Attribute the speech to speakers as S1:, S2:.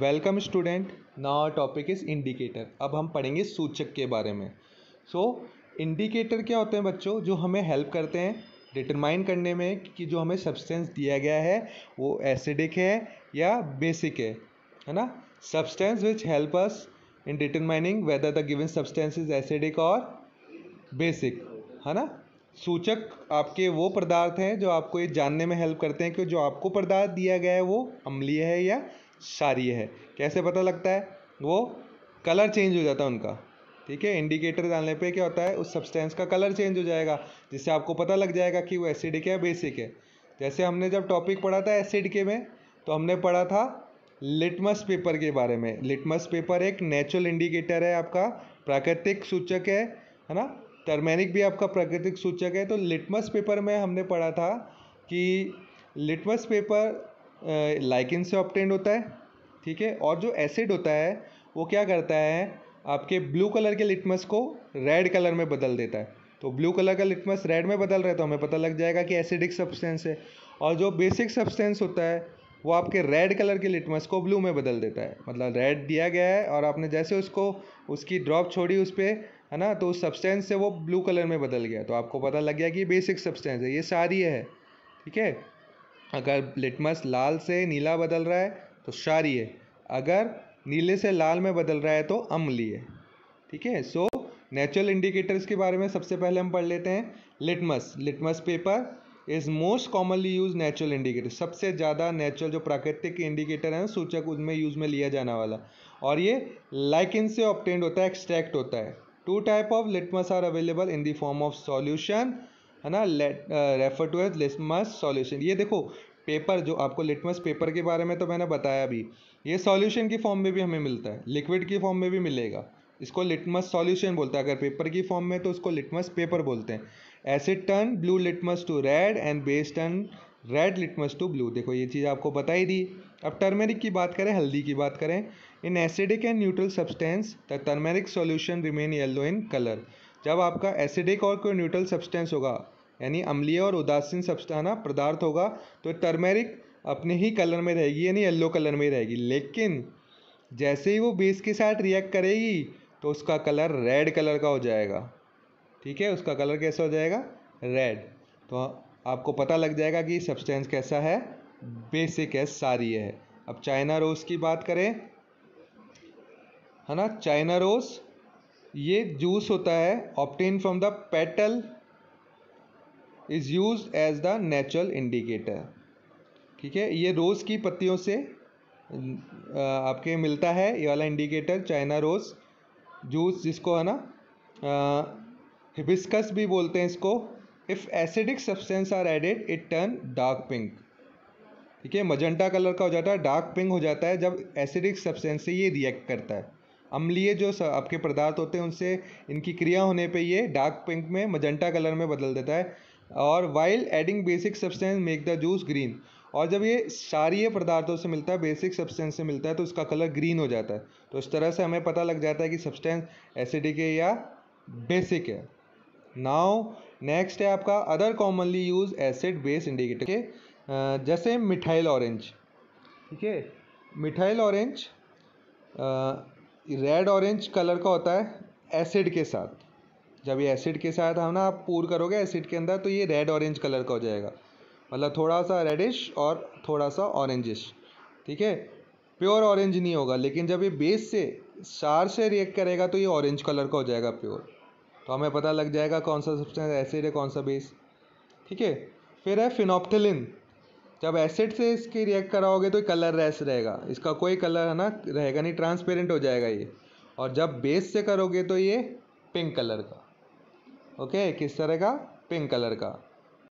S1: welcome student now topic is indicator अब हम पढ़ेंगे सूचक के बारे में सो so, इंडिकेटर क्या होते हैं बच्चों जो हमें हेल्प करते हैं डिटरमाइन करने में कि जो हमें सब्सटेंस दिया गया है वो एसिडिक है या बेसिक है है ना substance which help us in determining whether the given substance is acidic और बेसिक है ना सूचक आपके वो पदार्थ हैं जो आपको ये जानने में हेल्प करते हैं कि जो आपको पदार्थ दिया गया है वो अम्लीय है या सारी है कैसे पता लगता है वो कलर चेंज हो जाता है उनका ठीक है इंडिकेटर डालने पे क्या होता है उस सब्सटेंस का कलर चेंज हो जाएगा जिससे आपको पता लग जाएगा कि वो एसिडिक है बेसिक है जैसे हमने जब टॉपिक पढ़ा था एसिड के में तो हमने पढ़ा था लिटमस पेपर के बारे में लिटमस पेपर एक नेचुरल इंडिकेटर है आपका प्राकृतिक सूचक है है ना टर्मेनिक भी आपका प्राकृतिक सूचक है तो लिटमस पेपर में हमने पढ़ा था कि लिटमस पेपर लाइकिन से ऑप्टेंड होता है ठीक है और जो एसिड होता है वो क्या करता है आपके ब्लू कलर के लिटमस को रेड कलर में बदल देता है तो ब्लू कलर का लिटमस रेड में बदल रहा है तो हमें पता लग जाएगा कि एसिडिक सब्सटेंस है और जो बेसिक सब्सटेंस होता है वो आपके रेड कलर के लिटमस को ब्लू में बदल देता है मतलब रेड दिया गया है और आपने जैसे उसको उसकी ड्रॉप छोड़ी उस पर है ना तो उस सब्सटेंस से वो ब्लू कलर में बदल गया तो आपको पता लग गया कि बेसिक सब्सटेंस है ये सारी है ठीक है अगर लिटमस लाल से नीला बदल रहा है तो क्षारी है अगर नीले से लाल में बदल रहा है तो अम्लीय है ठीक है सो नेचुरल इंडिकेटर्स के बारे में सबसे पहले हम पढ़ लेते हैं litmus litmus paper is most commonly use natural indicator सबसे ज़्यादा नेचुरल जो प्राकृतिक इंडिकेटर है सूचक उनमें यूज में लिया जाने वाला और ये लाइकिन से ऑप्टेंड होता है एक्सट्रैक्ट होता है two type of litmus are available in the form of solution है ना let refer to as litmus solution ये देखो पेपर जो आपको लिटमस पेपर के बारे में तो मैंने बताया भी ये सॉल्यूशन की फॉर्म में भी हमें मिलता है लिक्विड की फॉर्म में भी मिलेगा इसको लिटमस सॉल्यूशन बोलते हैं अगर पेपर की फॉर्म में तो उसको लिटमस पेपर बोलते हैं acid turn blue litmus to red and base turn red litmus to blue देखो ये चीज़ आपको बता ही दी अब टर्मेरिक की बात करें हल्दी की बात करें in acidic and neutral substance the turmeric solution remain yellow in colour जब आपका एसिडिक और कोई न्यूट्रल सब्सटेंस होगा यानी अम्लीय और उदासीन सब्स्टाना पदार्थ होगा तो टर्मेरिक अपने ही कलर में रहेगी यानी येल्लो कलर में रहेगी लेकिन जैसे ही वो बेस के साथ रिएक्ट करेगी तो उसका कलर रेड कलर का हो जाएगा ठीक है उसका कलर कैसा हो जाएगा रेड तो आपको पता लग जाएगा कि सब्सटेंस कैसा है बेसिक है सारी है अब चाइना रोज़ की बात करें है ना चाइना रोज़ ये जूस होता है obtain from the petal is use as the natural indicator ठीक है ये रोज़ की पत्तियों से आपके मिलता है ये वाला इंडिकेटर चाइना रोज़ जूस जिसको है ना हिबिस्कस भी बोलते हैं इसको if acidic substance are added it turn dark pink ठीक है मजंटा कलर का हो जाता है डार्क पिंक हो जाता है जब एसिडिक सब्सटेंस से ये रिएक्ट करता है अम्लीय जो आपके पदार्थ होते हैं उनसे इनकी क्रिया होने पे ये डार्क पिंक में मजंटा कलर में बदल देता है और while adding basic substance make the juice green और जब ये क्षारीय पदार्थों से मिलता है बेसिक सब्सटेंस से मिलता है तो उसका कलर ग्रीन हो जाता है तो इस तरह से हमें पता लग जाता है कि सब्सटेंस एसिडिक है या बेसिक है नाउ नेक्स्ट है आपका other commonly use acid base indicator के जैसे मिठाइल ऑरेंज ठीक है methyl orange red orange colour का होता है एसिड के साथ जब ये एसिड के साथ हम ना आप पूर करोगे एसिड के अंदर तो ये रेड ऑरेंज कलर का हो जाएगा मतलब थोड़ा सा रेडिश और थोड़ा सा ऑरेंजिश ठीक है प्योर ऑरेंज नहीं होगा लेकिन जब ये बेस से शार से रिएक्ट करेगा तो ये ऑरेंज कलर का हो जाएगा प्योर तो हमें पता लग जाएगा कौन सा सब्सटेंस एसिड है कौन सा बेस ठीक है फिर है फिनोप्थेलिन जब एसिड से इसके रिएक्ट कराओगे तो कलर रेस रहेगा इसका कोई कलर है ना रहेगा नहीं ट्रांसपेरेंट हो जाएगा ये और जब बेस से करोगे तो ये पिंक कलर का ओके किस तरह का पिंक कलर का